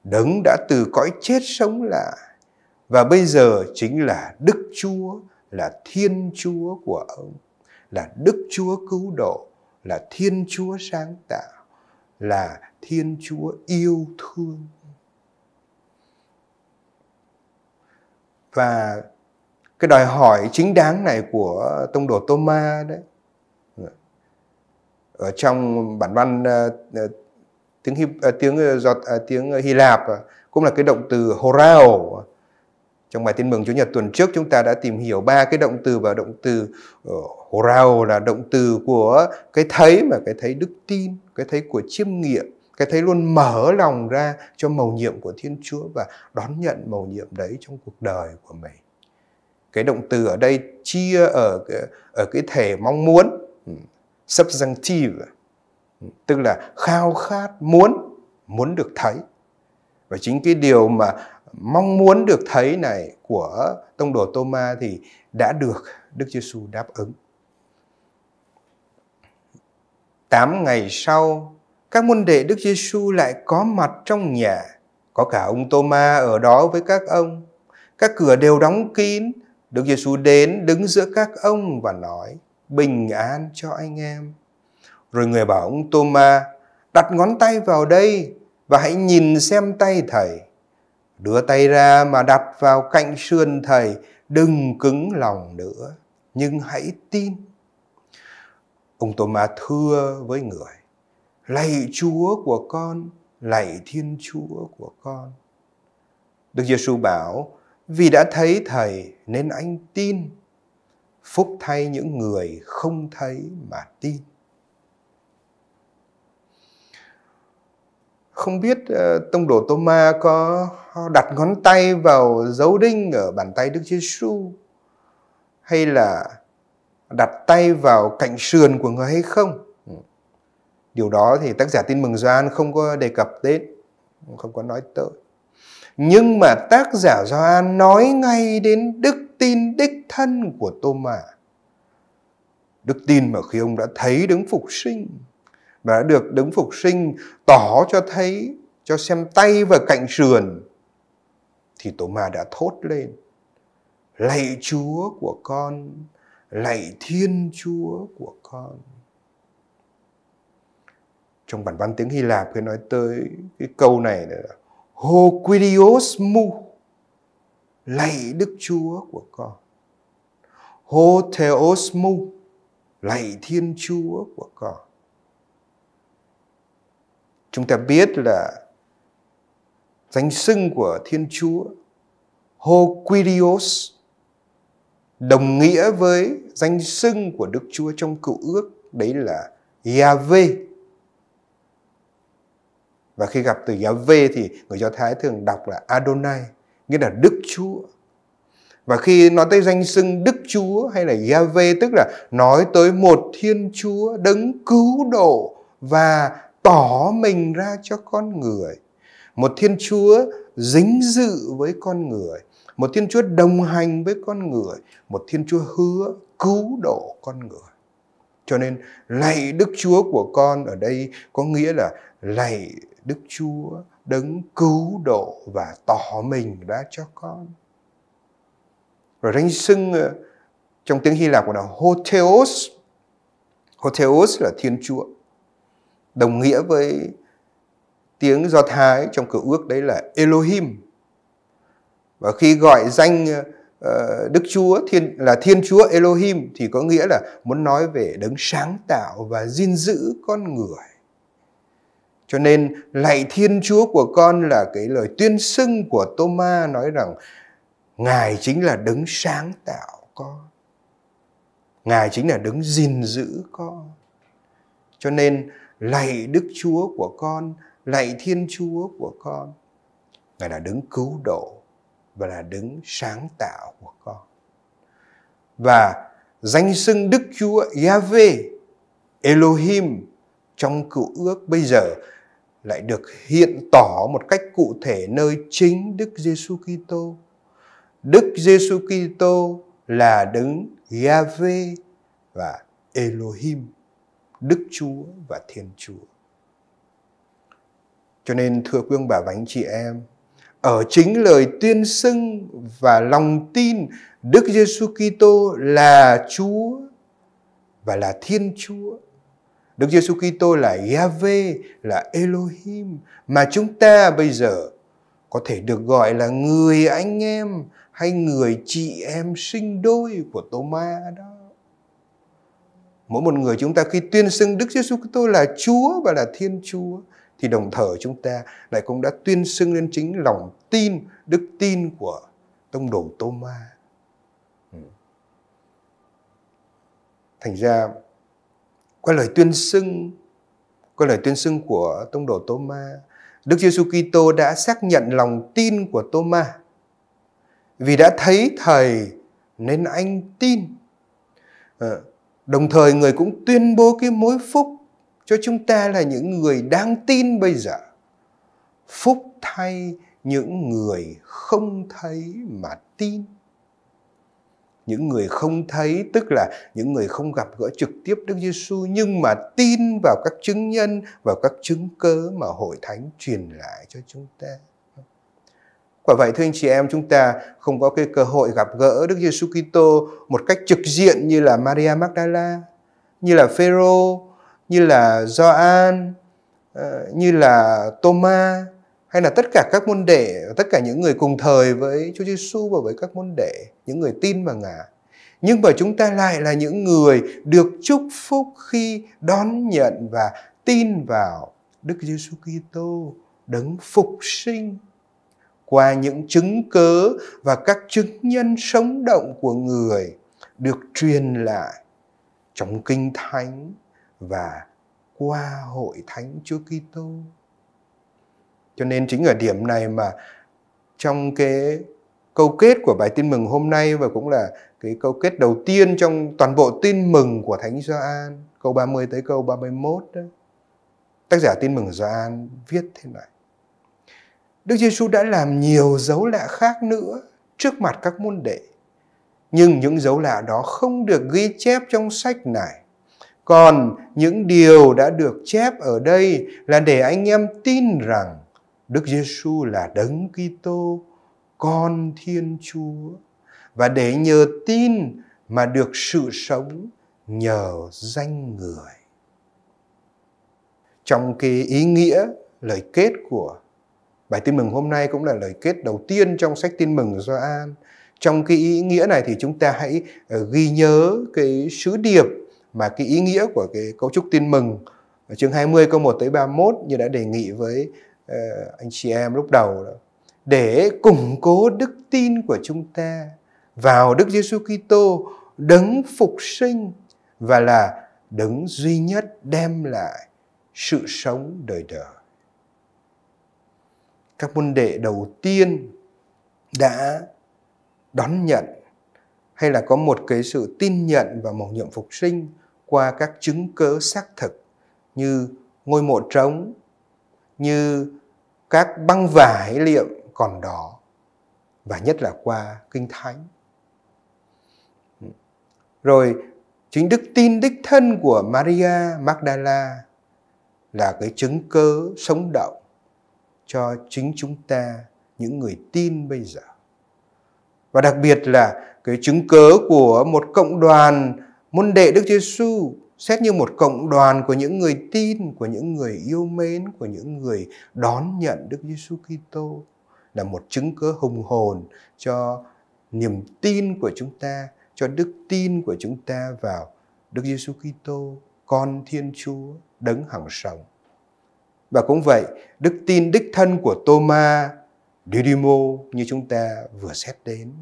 đấng đã từ cõi chết sống lại và bây giờ chính là đức chúa là thiên chúa của ông là đức chúa cứu độ là thiên chúa sáng tạo là thiên chúa yêu thương và cái đòi hỏi chính đáng này của tông đồ Thomas đấy ở trong bản văn ờ, ờ, tiếng Hi, ờ, tiếng giọt tiếng Hy Lạp cũng là cái động từ horao trong bài tin mừng Chúa Nhật tuần trước chúng ta đã tìm hiểu ba cái động từ và động từ horao là động từ của cái thấy mà cái thấy đức tin cái thấy của chiêm nghiệm cái thấy luôn mở lòng ra cho mầu nhiệm của Thiên Chúa và đón nhận mầu nhiệm đấy trong cuộc đời của mình cái động từ ở đây chia ở ở cái thể mong muốn subjunctive tức là khao khát muốn muốn được thấy và chính cái điều mà mong muốn được thấy này của tông đồ Tôma thì đã được Đức Giêsu đáp ứng. Tám ngày sau, các môn đệ Đức Giêsu lại có mặt trong nhà, có cả ông Tôma ở đó với các ông. Các cửa đều đóng kín, Đức Giêsu đến đứng giữa các ông và nói: bình an cho anh em. Rồi người bảo ông Tôma đặt ngón tay vào đây và hãy nhìn xem tay thầy. Đưa tay ra mà đặt vào cạnh sườn thầy, đừng cứng lòng nữa, nhưng hãy tin. Ông tô ma thưa với người, lạy Chúa của con, lạy Thiên Chúa của con. Đức Giêsu bảo, vì đã thấy thầy nên anh tin phúc thay những người không thấy mà tin không biết ờ, tông đồ tô ma có đặt ngón tay vào dấu đinh ở bàn tay đức giê hay là đặt tay vào cạnh sườn của người hay không điều đó thì tác giả tin mừng Gioan không có đề cập đến không có nói tới nhưng mà tác giả Gioan nói ngay đến đức tin đích thân của Tô Mạ. Đức tin mà khi ông đã thấy đứng phục sinh và đã được đứng phục sinh tỏ cho thấy, cho xem tay và cạnh sườn thì Tô Ma đã thốt lên lạy Chúa của con, lạy Thiên Chúa của con. Trong bản văn tiếng Hy Lạp thì nói tới cái câu này là Hô Quidios Mu lạy Đức Chúa của con. Hô Theos Mu, lạy Thiên Chúa của con. Chúng ta biết là danh xưng của Thiên Chúa Hô Quirios đồng nghĩa với danh xưng của Đức Chúa trong cựu ước đấy là Yahweh và khi gặp từ Yahweh thì người Do Thái thường đọc là Adonai nghĩa là Đức Chúa. Và khi nói tới danh xưng Đức Chúa hay là Yahweh tức là nói tới một Thiên Chúa đấng cứu độ và tỏ mình ra cho con người. Một Thiên Chúa dính dự với con người, một Thiên Chúa đồng hành với con người, một Thiên Chúa hứa cứu độ con người. Cho nên lạy Đức Chúa của con ở đây có nghĩa là lạy Đức Chúa đấng cứu độ và tỏ mình đã cho con. Rồi danh xưng ờ, trong tiếng Hy Lạp gọi là Hotheos. Hotheos là Thiên Chúa. Đồng nghĩa với tiếng Do Thái trong cựu ước đấy là Elohim. Và khi gọi danh ờ, Đức Chúa thiên là Thiên Chúa Elohim thì có nghĩa là muốn nói về đấng sáng tạo và gìn giữ con người. Cho nên lạy Thiên Chúa của con là cái lời tuyên xưng của Ma nói rằng Ngài chính là đấng sáng tạo con. Ngài chính là đấng gìn giữ con. Cho nên lạy Đức Chúa của con, lạy Thiên Chúa của con. Ngài là đấng cứu độ và là đấng sáng tạo của con. Và danh xưng Đức Chúa Yahweh Elohim trong cựu ước bây giờ lại được hiện tỏ một cách cụ thể nơi chính Đức Giêsu Kitô. Đức Giêsu Kitô là đứng Yahweh và Elohim, Đức Chúa và Thiên Chúa. Cho nên thưa quý ông bà và anh chị em, ở chính lời tuyên xưng và lòng tin Đức Giêsu Kitô là Chúa và là Thiên Chúa Đức Giêsu Kitô là Yahvé là Elohim mà chúng ta bây giờ có thể được gọi là người anh em hay người chị em sinh đôi của To-ma đó. Mỗi một người chúng ta khi tuyên xưng Đức Giêsu Kitô là Chúa và là Thiên Chúa thì đồng thời chúng ta lại cũng đã tuyên xưng lên chính lòng tin, đức tin của tông đồ To-ma ừ. Thành ra qua lời tuyên xưng qua lời tuyên xưng của tông đồ Tôma Đức Giêsu Kitô đã xác nhận lòng tin của Tôma vì đã thấy thầy nên anh tin ờ, đồng thời người cũng tuyên bố cái mối phúc cho chúng ta là những người đang tin bây giờ phúc thay những người không thấy mà tin những người không thấy tức là những người không gặp gỡ trực tiếp Đức Giêsu nhưng mà tin vào các chứng nhân vào các chứng cớ mà hội thánh truyền lại cho chúng ta. Quả vậy thưa anh chị em chúng ta không có cái cơ hội gặp gỡ Đức Giêsu Kitô một cách trực diện như là Maria Magdala, như là Phêrô, như là Gioan, ờ, như là Thomas hay là tất cả các môn đệ tất cả những người cùng thời với Chúa Giêsu và với các môn đệ những người tin vào ngài nhưng mà chúng ta lại là những người được chúc phúc khi đón nhận và tin vào Đức Giêsu Kitô đấng phục sinh qua những chứng cớ và các chứng nhân sống động của người được truyền lại trong kinh thánh và qua hội thánh Chúa Kitô. Cho nên chính ở điểm này mà trong cái câu kết của bài tin mừng hôm nay và cũng là cái câu kết đầu tiên trong toàn bộ tin mừng của Thánh Gioan, câu 30 tới câu 31 đó. Tác giả tin mừng Gioan viết thế này. Đức Giêsu đã làm nhiều dấu lạ khác nữa trước mặt các môn đệ. Nhưng những dấu lạ đó không được ghi chép trong sách này. Còn những điều đã được chép ở đây là để anh em tin rằng Đức Giêsu là Đấng Kitô, con Thiên Chúa và để nhờ tin mà được sự sống nhờ danh người. Trong cái ý nghĩa lời kết của bài tin mừng hôm nay cũng là lời kết đầu tiên trong sách tin mừng do An. Trong cái ý nghĩa này thì chúng ta hãy ờ, ghi nhớ cái sứ điệp mà cái ý nghĩa của cái cấu trúc tin mừng ở chương 20 câu 1 tới 31 như đã đề nghị với Ờ, anh chị em lúc đầu đó để củng cố đức tin của chúng ta vào Đức Giêsu Kitô đấng phục sinh và là đấng duy nhất đem lại sự sống đời đời. Các môn đệ đầu tiên đã đón nhận hay là có một cái sự tin nhận và mầu nhiệm phục sinh qua các chứng cớ xác thực như ngôi mộ trống, như các băng vải liệm còn đó và nhất là qua kinh thánh rồi chính đức tin đích thân của Maria Magdala là cái chứng cớ sống động cho chính chúng ta những người tin bây giờ và đặc biệt là cái chứng cớ của một cộng đoàn môn đệ Đức Giêsu xét như một cộng đoàn của những người tin, của những người yêu mến, của những người đón nhận Đức Giêsu Kitô là một chứng cớ hùng hồn cho niềm tin của chúng ta, cho đức tin của chúng ta vào Đức Giêsu Kitô, con Thiên Chúa, đấng hằng sống. Và cũng vậy, đức tin đích thân của Tôma Didimo như chúng ta vừa xét đến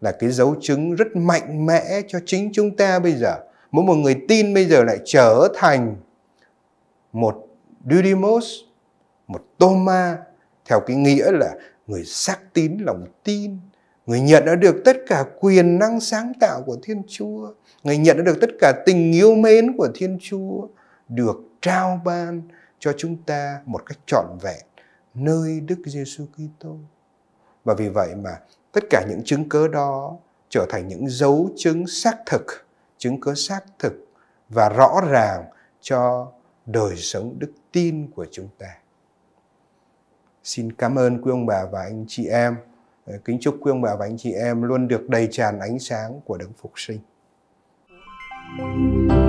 là cái dấu chứng rất mạnh mẽ cho chính chúng ta bây giờ mỗi một người tin bây giờ lại trở thành một Dudimos, một Toma theo cái nghĩa là người xác tín lòng tin, người nhận đã được tất cả quyền năng sáng tạo của Thiên Chúa, người nhận đã được tất cả tình yêu mến của Thiên Chúa được trao ban cho chúng ta một cách trọn vẹn nơi Đức Giêsu Kitô. Và vì vậy mà tất cả những chứng cớ đó trở thành những dấu chứng xác thực chứng cứ xác thực và rõ ràng cho đời sống đức tin của chúng ta. Xin cảm ơn quý ông bà và anh chị em. Ờ, kính chúc quý ông bà và anh chị em luôn được đầy tràn ánh sáng của đấng phục sinh. Thank